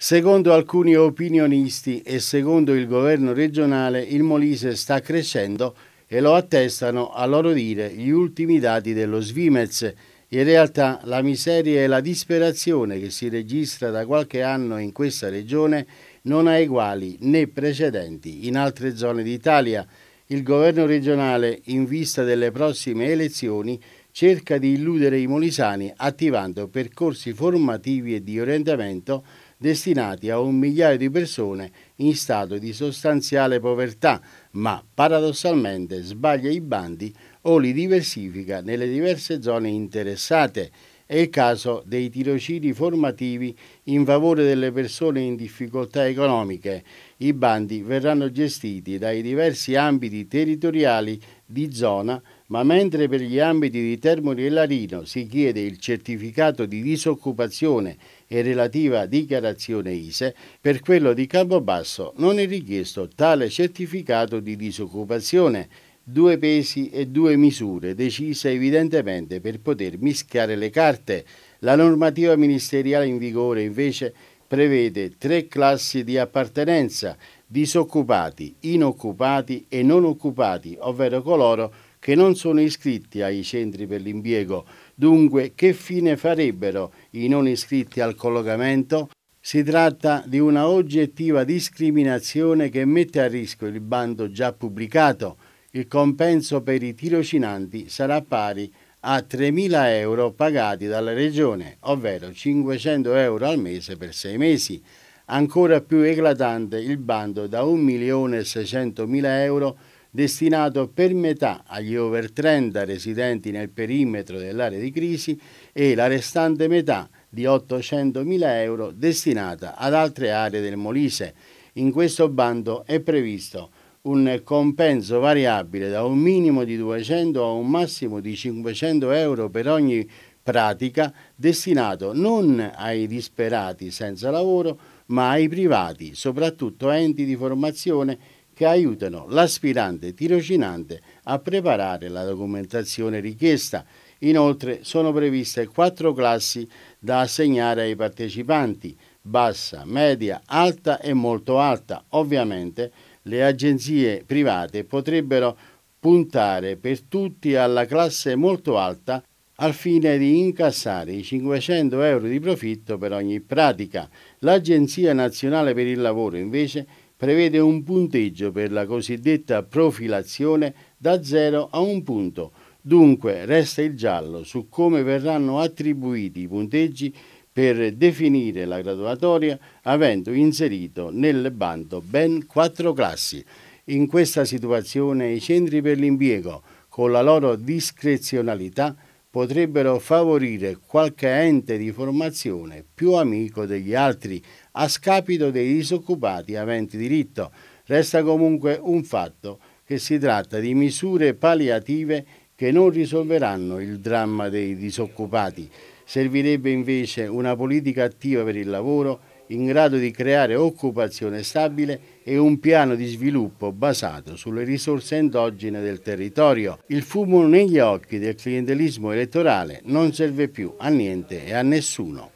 Secondo alcuni opinionisti e secondo il governo regionale il Molise sta crescendo e lo attestano a loro dire gli ultimi dati dello Svimez. In realtà la miseria e la disperazione che si registra da qualche anno in questa regione non ha eguali né precedenti in altre zone d'Italia. Il governo regionale, in vista delle prossime elezioni, cerca di illudere i molisani attivando percorsi formativi e di orientamento destinati a un migliaio di persone in stato di sostanziale povertà, ma paradossalmente sbaglia i bandi o li diversifica nelle diverse zone interessate. È il caso dei tirocini formativi in favore delle persone in difficoltà economiche. I bandi verranno gestiti dai diversi ambiti territoriali di zona ma mentre per gli ambiti di Termoli e Larino si chiede il certificato di disoccupazione e relativa dichiarazione ISE, per quello di Campobasso non è richiesto tale certificato di disoccupazione. Due pesi e due misure decise evidentemente per poter mischiare le carte. La normativa ministeriale in vigore invece prevede tre classi di appartenenza, disoccupati, inoccupati e non occupati, ovvero coloro che non sono iscritti ai centri per l'impiego. Dunque, che fine farebbero i non iscritti al collocamento? Si tratta di una oggettiva discriminazione che mette a rischio il bando già pubblicato. Il compenso per i tirocinanti sarà pari a 3.000 euro pagati dalla Regione, ovvero 500 euro al mese per sei mesi. Ancora più eclatante il bando da 1.600.000 euro destinato per metà agli over 30 residenti nel perimetro dell'area di crisi e la restante metà di 800.000 euro destinata ad altre aree del Molise. In questo bando è previsto un compenso variabile da un minimo di 200 a un massimo di 500 euro per ogni pratica destinato non ai disperati senza lavoro ma ai privati, soprattutto enti di formazione che aiutano l'aspirante tirocinante a preparare la documentazione richiesta. Inoltre sono previste quattro classi da assegnare ai partecipanti, bassa, media, alta e molto alta. Ovviamente le agenzie private potrebbero puntare per tutti alla classe molto alta al fine di incassare i 500 euro di profitto per ogni pratica. L'Agenzia Nazionale per il Lavoro invece prevede un punteggio per la cosiddetta profilazione da 0 a 1 punto. Dunque resta il giallo su come verranno attribuiti i punteggi per definire la graduatoria avendo inserito nel bando ben quattro classi. In questa situazione i centri per l'impiego, con la loro discrezionalità, potrebbero favorire qualche ente di formazione più amico degli altri, a scapito dei disoccupati aventi diritto. Resta comunque un fatto che si tratta di misure palliative che non risolveranno il dramma dei disoccupati. Servirebbe invece una politica attiva per il lavoro in grado di creare occupazione stabile e un piano di sviluppo basato sulle risorse endogene del territorio. Il fumo negli occhi del clientelismo elettorale non serve più a niente e a nessuno.